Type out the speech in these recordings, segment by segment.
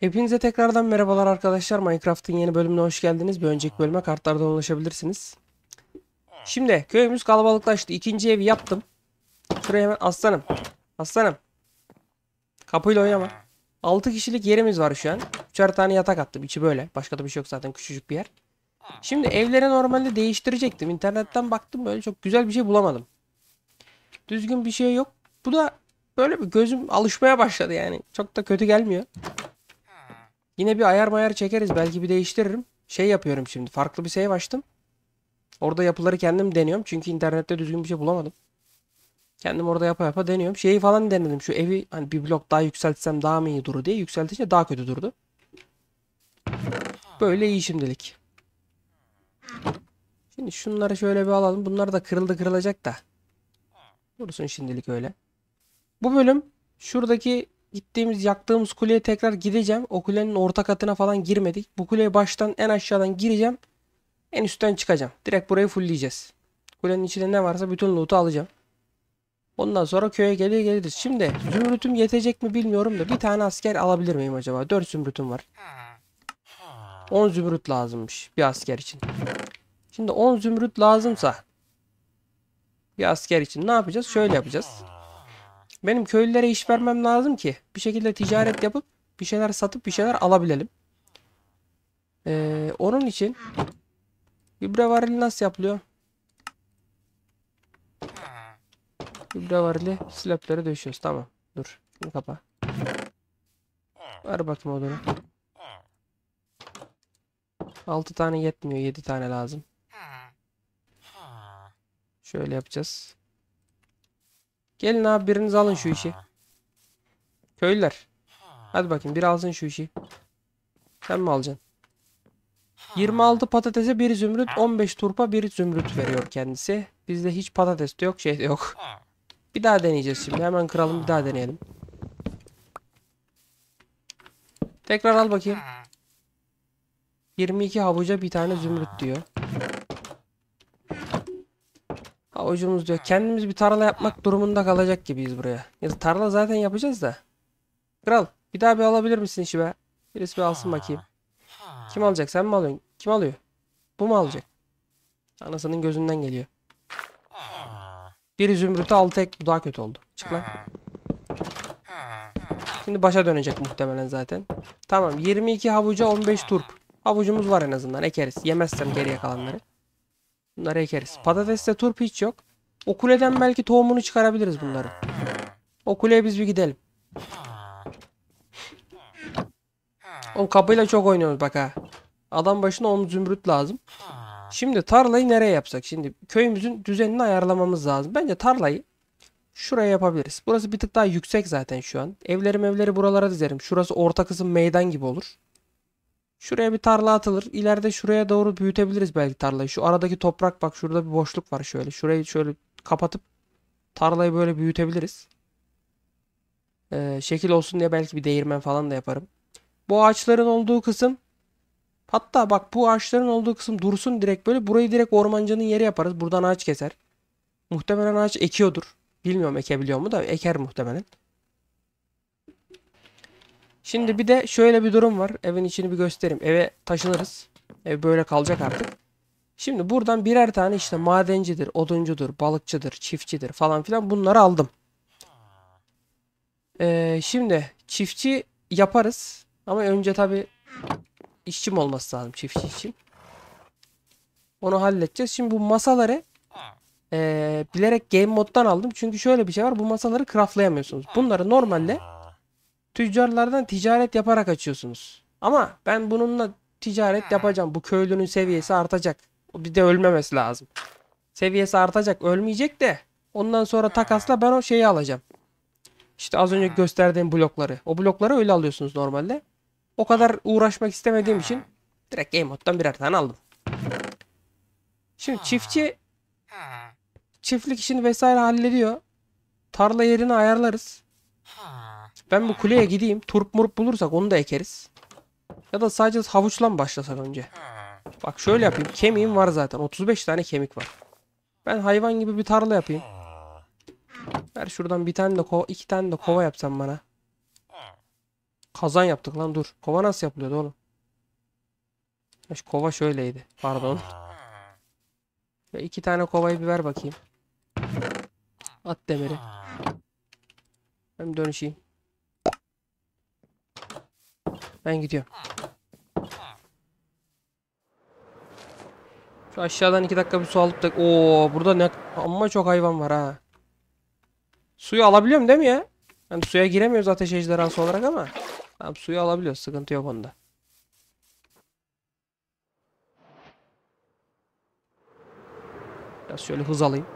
Hepinize tekrardan merhabalar arkadaşlar. Minecraft'ın yeni bölümüne hoş geldiniz. Bir önceki bölüme kartlardan ulaşabilirsiniz. Şimdi köyümüz kalabalıklaştı. İkinci evi yaptım. Şuraya hemen aslanım. Aslanım. Kapıyla oynama. 6 kişilik yerimiz var şu an. 3'er tane yatak attım. İçi böyle. Başka da bir şey yok zaten. Küçücük bir yer. Şimdi evleri normalde değiştirecektim. İnternetten baktım böyle çok güzel bir şey bulamadım. Düzgün bir şey yok. Bu da böyle bir gözüm alışmaya başladı yani. Çok da kötü gelmiyor. Yine bir ayar mayar çekeriz. Belki bir değiştiririm. Şey yapıyorum şimdi. Farklı bir save açtım. Orada yapıları kendim deniyorum. Çünkü internette düzgün bir şey bulamadım. Kendim orada yapa yapa deniyorum. Şeyi falan denedim. Şu evi hani bir blok daha yükseltsem daha mı iyi durur diye. Yükseltince daha kötü durdu. Böyle iyi şimdilik. Şimdi şunları şöyle bir alalım. Bunlar da kırıldı kırılacak da. Dursun şimdilik öyle. Bu bölüm şuradaki gittiğimiz yaktığımız kuleye tekrar gideceğim. O kulenin orta katına falan girmedik. Bu kuleye baştan en aşağıdan gireceğim. En üstten çıkacağım. Direkt burayı fullleyeceğiz. Kulenin içinde ne varsa bütün loot'u alacağım. Ondan sonra köye gelir geliriz. Şimdi zümrütüm yetecek mi bilmiyorum da bir tane asker alabilir miyim acaba? 4 zümrütüm var. 10 zümrüt lazımmış bir asker için. Şimdi 10 zümrüt lazımsa bir asker için ne yapacağız? Şöyle yapacağız. Benim köylülere iş vermem lazım ki bir şekilde ticaret yapıp bir şeyler satıp bir şeyler alabilelim. Ee, onun için gübre varili nasıl yapılıyor? Gübre varili slab'lere döşüyoruz. Tamam. Dur. Şunu kapa. Ver bakma odunu. 6 tane yetmiyor. 7 tane lazım. Şöyle yapacağız. Gelin abi biriniz alın şu işi. Köylüler. Hadi bakayım bir alsın şu işi. Sen mi alacaksın? 26 patatese bir zümrüt 15 turpa bir zümrüt veriyor kendisi. Bizde hiç patates de yok şey de yok. Bir daha deneyeceğiz şimdi hemen kıralım bir daha deneyelim. Tekrar al bakayım. 22 havuca bir tane zümrüt diyor. Ha diyor kendimiz bir tarla yapmak durumunda kalacak gibiyiz buraya. Ya da tarla zaten yapacağız da. Kral bir daha bir alabilir misin işi be? Birisi bir alsın bakayım. Kim alacak sen mi alıyorsun? Kim alıyor? Bu mu alacak? Anasının gözünden geliyor. Bir zümrüte altı ek bu daha kötü oldu. Çık lan. Şimdi başa dönecek muhtemelen zaten. Tamam 22 havuca 15 turp. Havucumuz var en azından ekeriz. Yemezsem geriye kalanları. Bunları ekeriz. Patateste turp hiç yok. O kuleden belki tohumunu çıkarabiliriz bunları. O kuleye biz bir gidelim. O kapıyla çok oynuyoruz bak ha. Adam başına 10 zümrüt lazım. Şimdi tarlayı nereye yapsak? Şimdi köyümüzün düzenini ayarlamamız lazım. Bence tarlayı şuraya yapabiliriz. Burası bir tık daha yüksek zaten şu an. Evlerim evleri buralara dizerim. Şurası orta kısım meydan gibi olur. Şuraya bir tarla atılır. İleride şuraya doğru büyütebiliriz belki tarlayı. Şu aradaki toprak bak şurada bir boşluk var şöyle. Şurayı şöyle kapatıp tarlayı böyle büyütebiliriz. Ee, şekil olsun diye belki bir değirmen falan da yaparım. Bu ağaçların olduğu kısım hatta bak bu ağaçların olduğu kısım dursun direkt böyle. Burayı direkt ormancanın yeri yaparız. Buradan ağaç keser. Muhtemelen ağaç ekiyordur. Bilmiyorum ekebiliyor mu da eker muhtemelen. Şimdi bir de şöyle bir durum var. Evin içini bir göstereyim. Eve taşınırız. Ev böyle kalacak artık. Şimdi buradan birer tane işte madencidir, oduncudur, balıkçıdır, çiftçidir falan filan bunları aldım. Ee, şimdi çiftçi yaparız. Ama önce tabi işçim olması lazım çiftçi için. Onu halledeceğiz. Şimdi bu masaları e, bilerek game moddan aldım. Çünkü şöyle bir şey var. Bu masaları craftlayamıyorsunuz. Bunları normalde tüccarlardan ticaret yaparak açıyorsunuz. Ama ben bununla ticaret yapacağım. Bu köylünün seviyesi artacak. Bir de ölmemesi lazım. Seviyesi artacak. Ölmeyecek de ondan sonra takasla ben o şeyi alacağım. İşte az önce gösterdiğim blokları. O blokları öyle alıyorsunuz normalde. O kadar uğraşmak istemediğim için direkt Game moddan birer tane aldım. Şimdi çiftçi çiftlik işini vesaire hallediyor. Tarla yerini ayarlarız. Ben bu kuleye gideyim. Turp murup bulursak onu da ekeriz. Ya da sadece havuçlan başlasak önce. Bak şöyle yapayım. Kemiğim var zaten. 35 tane kemik var. Ben hayvan gibi bir tarla yapayım. Ver şuradan bir tane de kova, iki tane de kova yapsan bana. Kazan yaptık lan dur. Kova nasıl yapılıyordu oğlum? Şu kova şöyleydi. Pardon. Ve iki tane kovayı bir ver bakayım. At demiri. Hem dönüşeyim. Ben gidiyorum. Şu aşağıdan iki dakika bir su alıp da... Oo burada ne... Amma çok hayvan var ha. Suyu alabiliyorum değil mi ya? Yani suya giremiyoruz ateş ejderhası olarak ama. Tamam suyu alabiliyoruz. Sıkıntı yok onda. Biraz şöyle hız alayım.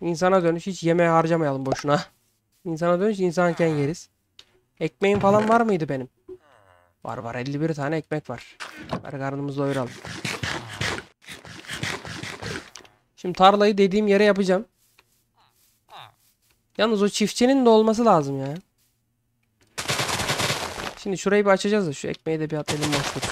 İnsana dönüş hiç yemeğe harcamayalım boşuna. İnsana dönüş insanken yeriz. Ekmeğim falan var mıydı benim? Var var 51 tane ekmek var. Ver karnımızı doyuralım. Şimdi tarlayı dediğim yere yapacağım. Yalnız o çiftçinin de olması lazım ya. Şimdi şurayı bir açacağız da şu ekmeği de bir atalım boş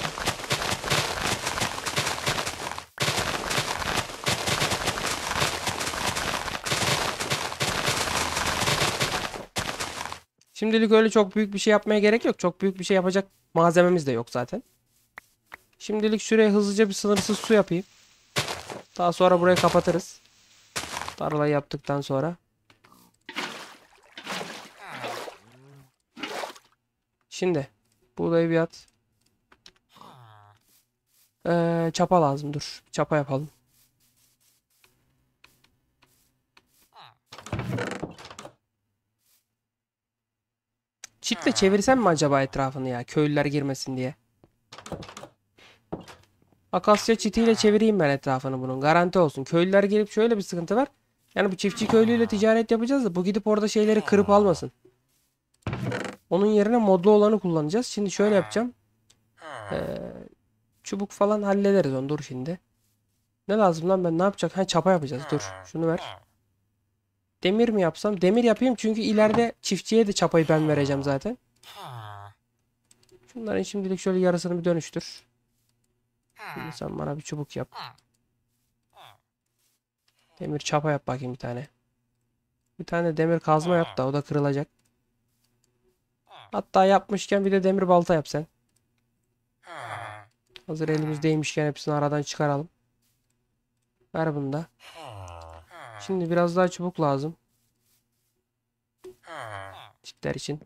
Şimdilik öyle çok büyük bir şey yapmaya gerek yok. Çok büyük bir şey yapacak malzememiz de yok zaten. Şimdilik şuraya hızlıca bir sınırsız su yapayım. Daha sonra burayı kapatırız. Tarlayı yaptıktan sonra. Şimdi buğdayı bir at. Ee, çapa lazım dur. Çapa yapalım. Çitle çevirsem mi acaba etrafını ya? Köylüler girmesin diye. Akasya çitiyle çevireyim ben etrafını bunun. Garanti olsun. Köylüler gelip şöyle bir sıkıntı var. Yani bu çiftçi köylüyle ticaret yapacağız da bu gidip orada şeyleri kırıp almasın. Onun yerine modlu olanı kullanacağız. Şimdi şöyle yapacağım. Ee, çubuk falan hallederiz onu. Dur şimdi. Ne lazım lan ben ne yapacak? Ha çapa yapacağız. Dur. Şunu ver. Demir mi yapsam? Demir yapayım çünkü ileride çiftçiye de çapayı ben vereceğim zaten. Şunların şimdilik şöyle yarısını bir dönüştür. Şimdi sen bana bir çubuk yap. Demir çapa yap bakayım bir tane. Bir tane demir kazma yap da o da kırılacak. Hatta yapmışken bir de demir balta yap sen. Hazır elimizdeymişken hepsini aradan çıkaralım. Ver bunu da. Şimdi biraz daha çubuk lazım. Çiftler için.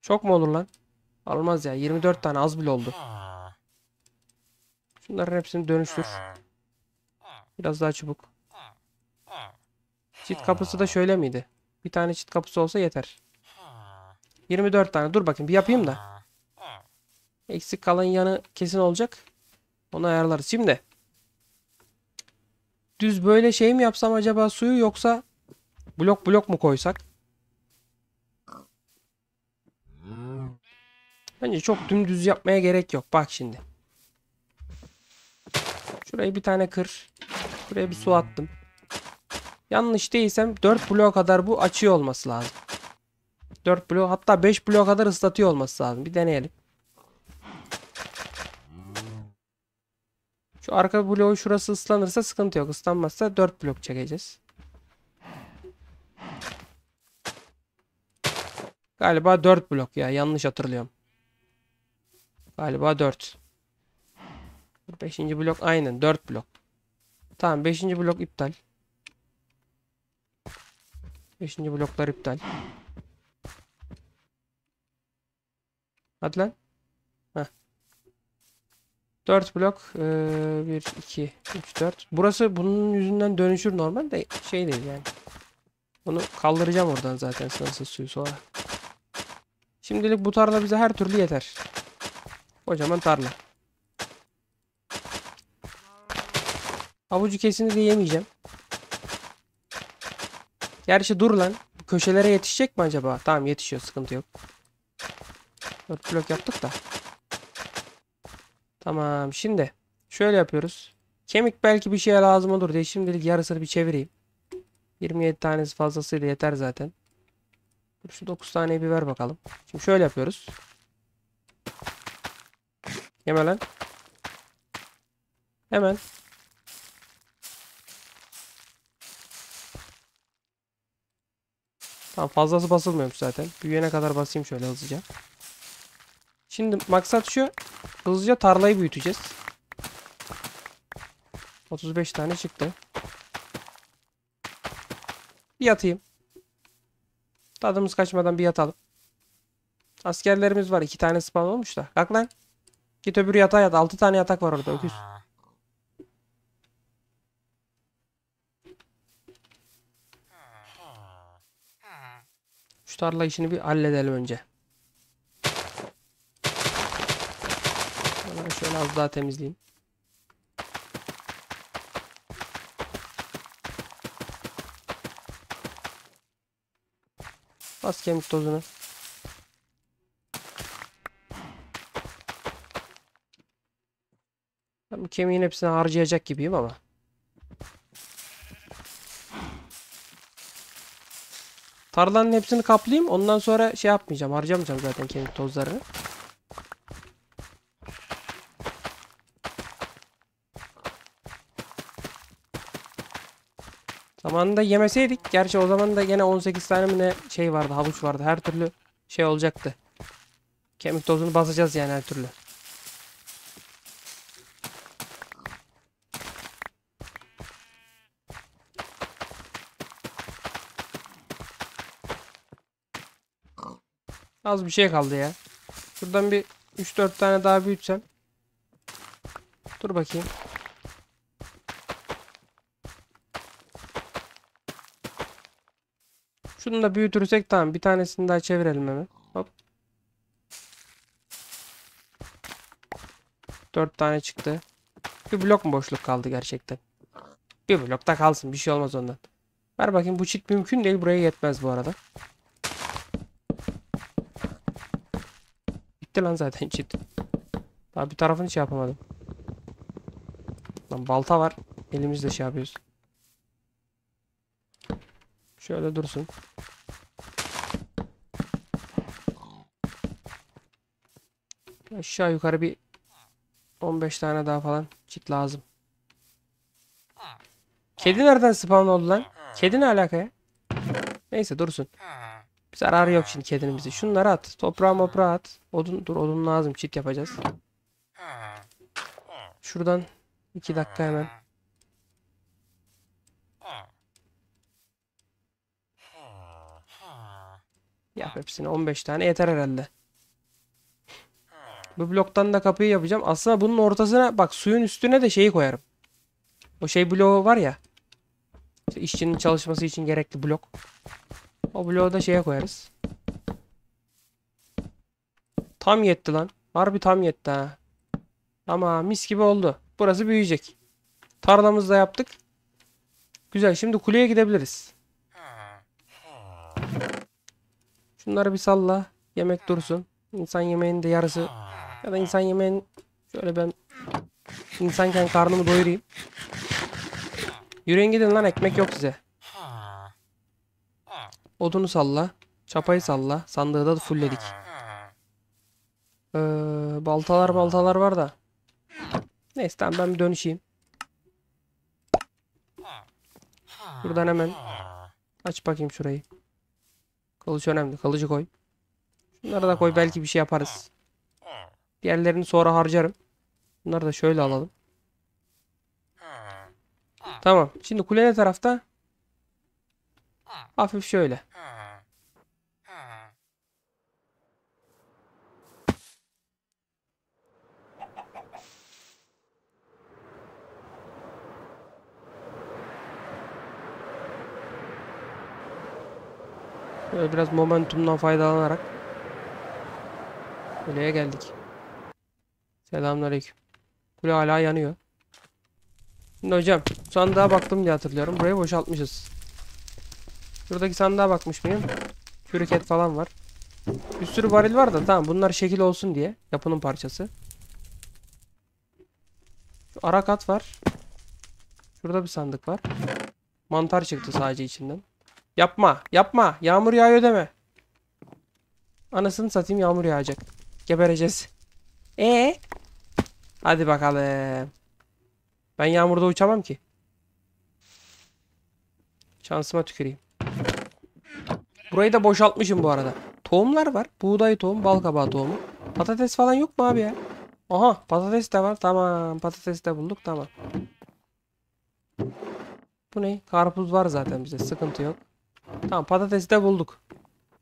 Çok mu olur lan? Almaz ya. 24 tane az bile oldu. Şunların hepsini dönüştür. Biraz daha çubuk. Çit kapısı da şöyle miydi? Bir tane çit kapısı olsa yeter. 24 tane. Dur bakayım bir yapayım da. Eksik kalan yanı kesin olacak. Onu ayarlarız. Şimdi düz böyle şey mi yapsam acaba suyu yoksa blok blok mu koysak? Bence çok dümdüz yapmaya gerek yok. Bak şimdi. Şurayı bir tane kır. Buraya bir su attım. Yanlış değilsem 4 bloğa kadar bu açıyor olması lazım. 4 blok hatta 5 bloğa kadar ıslatıyor olması lazım. Bir deneyelim. Şu arka bloğu şurası ıslanırsa sıkıntı yok. Islanmazsa 4 blok çekeceğiz. Galiba 4 blok ya. Yanlış hatırlıyorum. Galiba 4. 5. blok aynen 4 blok. Tamam 5. blok iptal. 5. bloklar iptal. Hadi lan. 4 blok. Ee, 1, 2, 3, 4. Burası bunun yüzünden dönüşür normalde şey değil yani. Bunu kaldıracağım oradan zaten sınırsız suyu sonra. Şimdilik bu tarla bize her türlü yeter. Kocaman tarla. Havucu kesini de yemeyeceğim. Gerçi dur lan. Köşelere yetişecek mi acaba? Tamam yetişiyor sıkıntı yok. 4 blok yaptık da. Tamam şimdi şöyle yapıyoruz. Kemik belki bir şeye lazım olur diye şimdilik yarısını bir çevireyim. 27 tanesi fazlasıyla yeter zaten. Dur şu 9 taneyi bir ver bakalım. Şimdi şöyle yapıyoruz. Yeme lan. Hemen. Tamam fazlası basılmıyormuş zaten. Büyüyene kadar basayım şöyle hızlıca. Şimdi maksat şu. Hızlıca tarlayı büyüteceğiz. 35 tane çıktı. Bir yatayım. Tadımız kaçmadan bir yatalım. Askerlerimiz var. iki tane spawn olmuş da. Kalk lan. Git öbür yatağa yat. Altı tane yatak var orada öküz. Şu tarla işini bir halledelim önce. Şöyle az daha temizleyeyim. Bas kemik tozunu. Ben kemiğin hepsini harcayacak gibiyim ama. Tarlanın hepsini kaplayayım. Ondan sonra şey yapmayacağım. Harcamayacağım zaten kemik tozlarını. Zamanında yemeseydik. Gerçi o zaman da gene 18 tane mi ne şey vardı havuç vardı. Her türlü şey olacaktı. Kemik tozunu basacağız yani her türlü. Az bir şey kaldı ya. Şuradan bir 3-4 tane daha büyütsem. Dur bakayım. Şunu da büyütürsek tamam. Bir tanesini daha çevirelim hemen. Hop. Dört tane çıktı. Bir blok mu boşluk kaldı gerçekten? Bir blok da kalsın. Bir şey olmaz ondan. Ver bakayım bu çit mümkün değil. Buraya yetmez bu arada. Bitti lan zaten çit. Daha bir tarafını şey yapamadım. Lan balta var. Elimizle şey yapıyoruz. Şöyle dursun. Aşağı yukarı bir 15 tane daha falan çit lazım. Kedi nereden spawn oldu lan? Kedi ne alaka Neyse dursun. Bir zararı yok şimdi kedinin bizi. Şunları at. Toprağa moprağa at. Odun, dur odun lazım. Çit yapacağız. Şuradan 2 dakika hemen. Ya ah. hepsini 15 tane yeter herhalde. Bu bloktan da kapıyı yapacağım. Aslında bunun ortasına bak suyun üstüne de şeyi koyarım. O şey bloğu var ya. İşçinin çalışması için gerekli blok. O bloğu da şeye koyarız. Tam yetti lan. Harbi tam yetti ha. Ama mis gibi oldu. Burası büyüyecek. Tarlamızı da yaptık. Güzel şimdi kuleye gidebiliriz. Şunları bir salla. Yemek dursun. İnsan yemeğinin de yarısı. Ya da insan yemeğin şöyle ben insanken karnımı doyurayım. Yürüyün gidin lan ekmek yok size. Odunu salla. Çapayı salla. Sandığı da fullledik. Ee, baltalar baltalar var da. Neyse tamam ben bir dönüşeyim. Buradan hemen aç bakayım şurayı. Kılıç önemli. Kılıcı koy. Şunları da koy. Belki bir şey yaparız. Diğerlerini sonra harcarım. Bunları da şöyle alalım. Tamam. Şimdi kule ne tarafta? Hafif şöyle. Böyle biraz momentumdan faydalanarak kuleye geldik. Selamünaleyküm. Kule hala yanıyor. Şimdi hocam sandığa baktım diye hatırlıyorum. Burayı boşaltmışız. Şuradaki sandığa bakmış mıyım? Kürük falan var. Bir sürü varil var da tamam bunlar şekil olsun diye. Yapının parçası. ara kat var. Şurada bir sandık var. Mantar çıktı sadece içinden. Yapma. Yapma. Yağmur yağıyor deme. Anasını satayım yağmur yağacak. Gebereceğiz. Ee? Hadi bakalım. Ben yağmurda uçamam ki. Şansıma tüküreyim. Burayı da boşaltmışım bu arada. Tohumlar var. Buğday tohum, bal kabağı tohumu. Patates falan yok mu abi ya? Aha patates de var. Tamam patates de bulduk. Tamam. Bu ne? Karpuz var zaten bize. Sıkıntı yok. Tamam patatesi de bulduk.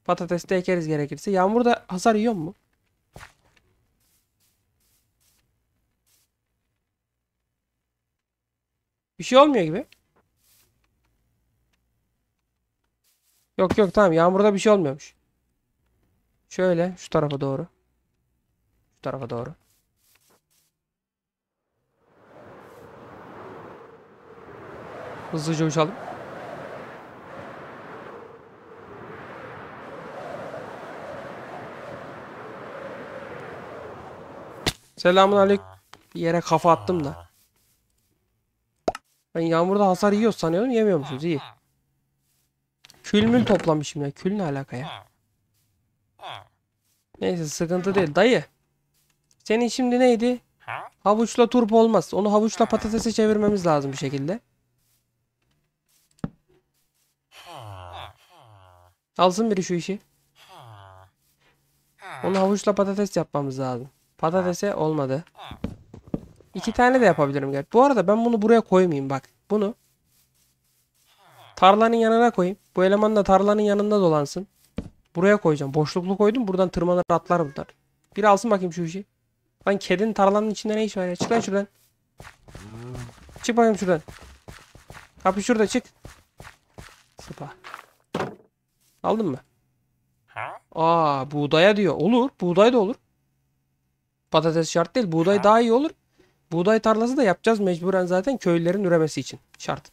Patates de ekeriz gerekirse. Yağmur da hasar yiyor mu? Bir şey olmuyor gibi. Yok yok tamam yağmurda bir şey olmuyormuş. Şöyle şu tarafa doğru. Şu tarafa doğru. Hızlıca uçalım. Selamun aleyküm. Bir yere kafa attım da. Ben yağmurda hasar yiyor sanıyordum. Yemiyormuşuz iyi. Kül mül toplamışım ya. Kül ne alaka ya? Neyse sıkıntı değil. Dayı. Senin şimdi neydi? Havuçla turp olmaz. Onu havuçla patatese çevirmemiz lazım bir şekilde. Alsın biri şu işi. Onu havuçla patates yapmamız lazım. Patatese olmadı. İki tane de yapabilirim. Gerçi. Bu arada ben bunu buraya koymayayım bak. Bunu tarlanın yanına koyayım. Bu eleman da tarlanın yanında dolansın. Buraya koyacağım. Boşluklu koydum. Buradan tırmanır atlar bunlar. Bir alsın bakayım şu işi. Lan kedin tarlanın içinde ne iş var ya? Çık lan şuradan. Çık bakayım şuradan. Kapı şurada çık. Sıpa. Aldın mı? Aa buğdaya diyor. Olur. Buğday da olur. Patates şart değil. Buğday daha iyi olur. Buğday tarlası da yapacağız mecburen zaten köylülerin üremesi için. Şart.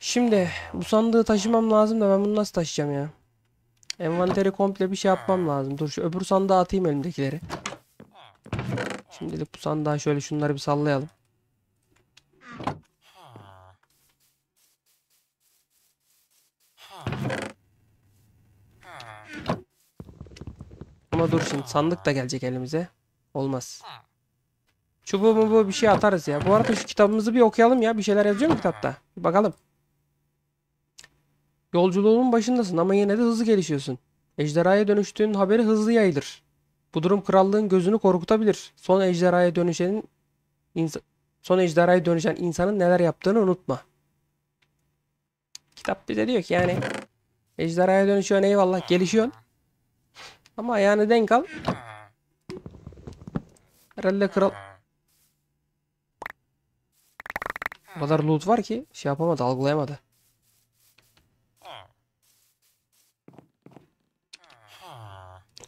Şimdi bu sandığı taşımam lazım da ben bunu nasıl taşıyacağım ya? Envanteri komple bir şey yapmam lazım. Dur şu öbür sandığı atayım elimdekileri. Şimdilik bu sandığa şöyle şunları bir sallayalım. Ama dur şimdi sandık da gelecek elimize. Olmaz. Çubuğumu bu bir şey atarız ya. Bu arada şu kitabımızı bir okuyalım ya. Bir şeyler yazıyor mu kitapta? Bir bakalım. Yolculuğunun başındasın ama yine de hızlı gelişiyorsun. Ejderhaya dönüştüğün haberi hızlı yayılır. Bu durum krallığın gözünü korkutabilir. Son ejderhaya dönüşenin son ejderhaya dönüşen insanın neler yaptığını unutma. Kitap bize diyor ki yani ejderhaya dönüşüyorsun eyvallah gelişiyorsun. Ama ayağını denk al. Herhalde kral... O kadar loot var ki şey yapamadı algılayamadı.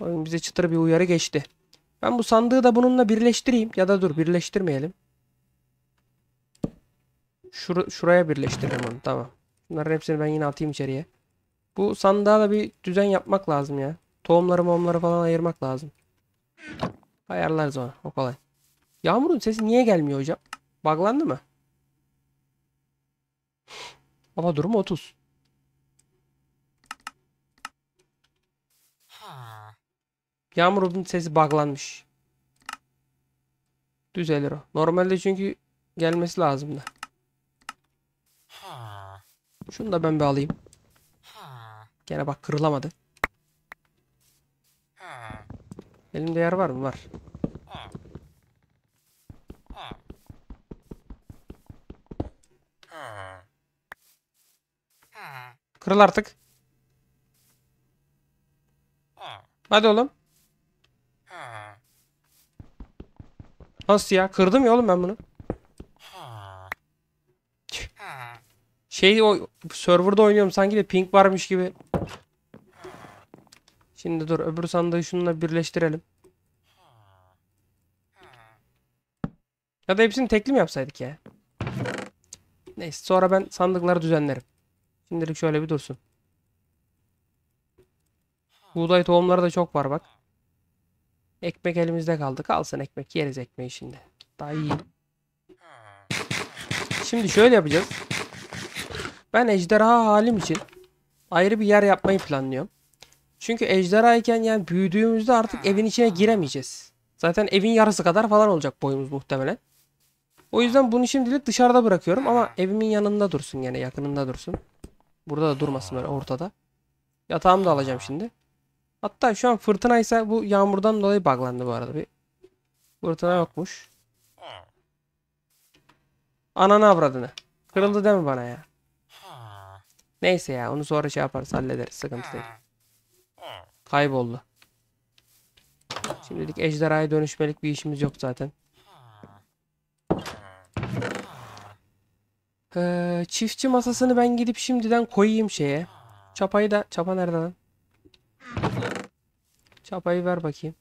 Oyun bize çıtır bir uyarı geçti. Ben bu sandığı da bununla birleştireyim. Ya da dur birleştirmeyelim. Şur şuraya birleştirelim onu tamam. Bunların hepsini ben yine atayım içeriye. Bu sandığa da bir düzen yapmak lazım ya. Tohumları momları falan ayırmak lazım. Ayarlarız onu. O kolay. Yağmurun sesi niye gelmiyor hocam? Baglandı mı? Ama durumu 30. Yağmurun sesi baglanmış. Düzelir o. Normalde çünkü gelmesi lazımdı. Şunu da ben bir alayım. Gene bak kırılamadı. Elimde yer var mı? Var. Kırıl artık. Hadi oğlum. Nasıl ya? Kırdım ya oğlum ben bunu. Şey o serverda oynuyorum sanki de ping varmış gibi. Şimdi dur öbür sandığı şununla birleştirelim. Ya da hepsini tekli mi yapsaydık ya? Neyse sonra ben sandıkları düzenlerim. Şimdilik şöyle bir dursun. Buğday tohumları da çok var bak. Ekmek elimizde kaldı. Kalsın ekmek. Yeriz ekmeği şimdi. Daha iyi. Şimdi şöyle yapacağız. Ben ejderha halim için ayrı bir yer yapmayı planlıyorum. Çünkü ejderha iken yani büyüdüğümüzde artık evin içine giremeyeceğiz. Zaten evin yarısı kadar falan olacak boyumuz muhtemelen. O yüzden bunu şimdilik dışarıda bırakıyorum ama evimin yanında dursun yani yakınında dursun. Burada da durmasın böyle ortada. Yatağımı da alacağım şimdi. Hatta şu an fırtınaysa bu yağmurdan dolayı bağlandı bu arada bir. Fırtına yokmuş. Ananı avradını. Kırıldı deme bana ya. Neyse ya onu sonra şey yaparız hallederiz sıkıntı değil. Kayboldu. Şimdilik ejderhaya dönüşmelik bir işimiz yok zaten. Ee, çiftçi masasını ben gidip şimdiden koyayım şeye. Çapayı da... Çapa nerede lan? Çapayı ver bakayım.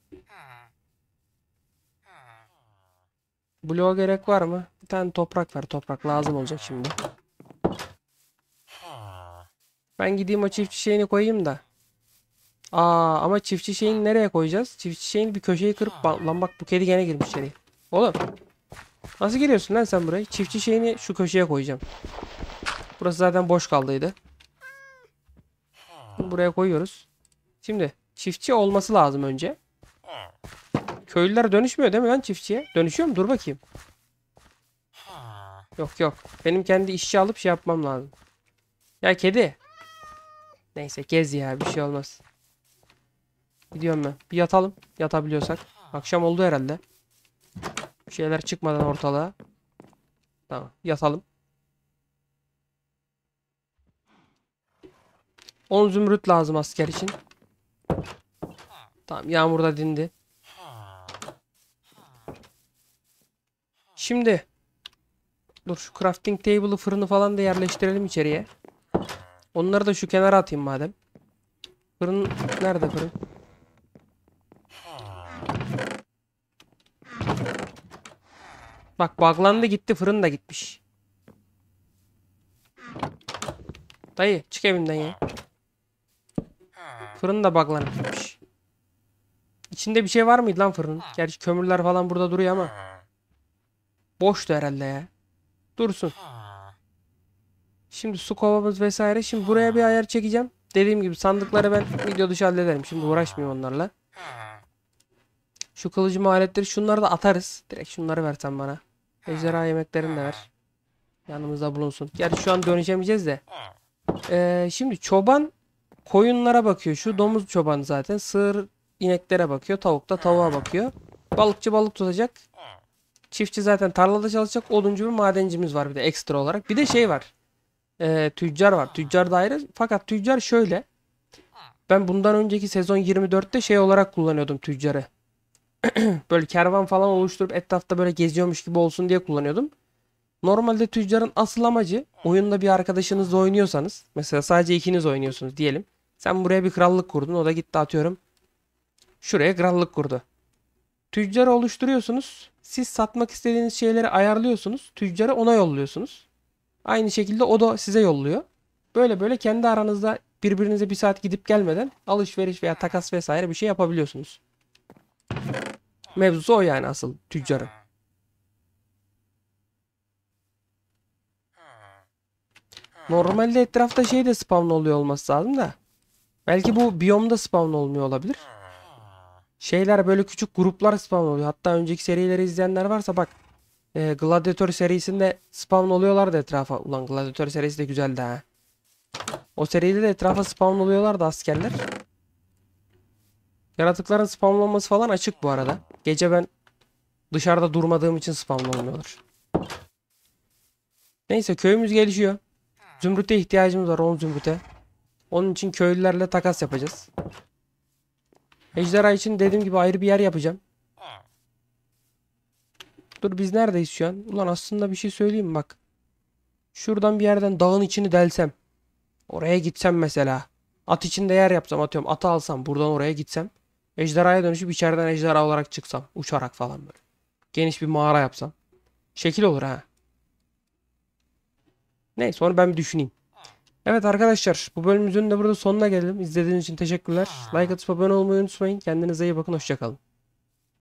Bloğa gerek var mı? Bir tane toprak ver. Toprak lazım olacak şimdi. Ben gideyim o çiftçi şeyini koyayım da. Aa ama çiftçi şeyini nereye koyacağız? Çiftçi şeyini bir köşeyi kırıp lan bak bu kedi gene girmiş içeri. Oğlum. Nasıl geliyorsun lan sen buraya? Çiftçi şeyini şu köşeye koyacağım. Burası zaten boş kaldıydı. buraya koyuyoruz. Şimdi çiftçi olması lazım önce. Köylüler dönüşmüyor değil mi lan çiftçiye? Dönüşüyor mu? Dur bakayım. Yok yok. Benim kendi işçi alıp şey yapmam lazım. Ya kedi. Neyse gez ya bir şey olmaz. Gidiyorum ben. Bir yatalım. Yatabiliyorsak. Akşam oldu herhalde. Bir şeyler çıkmadan ortalığa. Tamam. Yatalım. 10 zümrüt lazım asker için. Tamam. Yağmur da dindi. Şimdi. Dur şu crafting table'ı fırını falan da yerleştirelim içeriye. Onları da şu kenara atayım madem. Fırın nerede fırın? Bak bağlandı gitti fırın da gitmiş. Dayı çık evimden ya. Fırın da bağlanıp gitmiş. İçinde bir şey var mıydı lan fırın? Gerçi kömürler falan burada duruyor ama. Boştu herhalde ya. Dursun. Şimdi su kovamız vesaire. Şimdi buraya bir ayar çekeceğim. Dediğim gibi sandıkları ben video dışı hallederim. Şimdi uğraşmayayım onlarla. Şu kılıcımı aletleri şunları da atarız. Direkt şunları versen bana. Ejderha yemeklerini de ver. Yanımızda bulunsun. Gerçi şu an dönüşemeyeceğiz de. Ee, şimdi çoban koyunlara bakıyor. Şu domuz çoban zaten. Sığır ineklere bakıyor. Tavuk da tavuğa bakıyor. Balıkçı balık tutacak. Çiftçi zaten tarlada çalışacak. Oduncu bir madencimiz var bir de ekstra olarak. Bir de şey var. E, tüccar var. Tüccar da ayrı. Fakat tüccar şöyle. Ben bundan önceki sezon 24'te şey olarak kullanıyordum tüccarı. böyle kervan falan oluşturup etrafta böyle geziyormuş gibi olsun diye kullanıyordum. Normalde tüccarın asıl amacı oyunda bir arkadaşınızla oynuyorsanız mesela sadece ikiniz oynuyorsunuz diyelim. Sen buraya bir krallık kurdun o da gitti atıyorum şuraya krallık kurdu. Tüccarı oluşturuyorsunuz. Siz satmak istediğiniz şeyleri ayarlıyorsunuz. Tüccarı ona yolluyorsunuz. Aynı şekilde o da size yolluyor. Böyle böyle kendi aranızda birbirinize bir saat gidip gelmeden alışveriş veya takas vesaire bir şey yapabiliyorsunuz. Mevzu o yani asıl tüccarın. Normalde etrafta şey de spawn oluyor olması lazım da. Belki bu biyomda spawn olmuyor olabilir. Şeyler böyle küçük gruplar spawn oluyor. Hatta önceki serileri izleyenler varsa bak. E, Gladiator serisinde spawn oluyorlar da etrafa. Ulan Gladiator serisi de güzeldi ha. O seride de etrafa spawn oluyorlar da askerler. Yaratıkların spawnlanması falan açık bu arada. Gece ben dışarıda durmadığım için spamlanmıyorlar. Neyse köyümüz gelişiyor. Zümrüte ihtiyacımız var 10 zümrüte. Onun için köylülerle takas yapacağız. Ejderha için dediğim gibi ayrı bir yer yapacağım. Dur biz neredeyiz şu an? Ulan aslında bir şey söyleyeyim bak. Şuradan bir yerden dağın içini delsem. Oraya gitsem mesela. At içinde yer yapsam atıyorum. Atı alsam buradan oraya gitsem. Ejderhaya dönüşüp içeriden ejderha olarak çıksam. Uçarak falan böyle. Geniş bir mağara yapsam. Şekil olur ha. Neyse onu ben bir düşüneyim. Evet arkadaşlar bu bölümümüzün de burada sonuna geldim. İzlediğiniz için teşekkürler. Like atıp abone olmayı unutmayın. Kendinize iyi bakın. Hoşçakalın.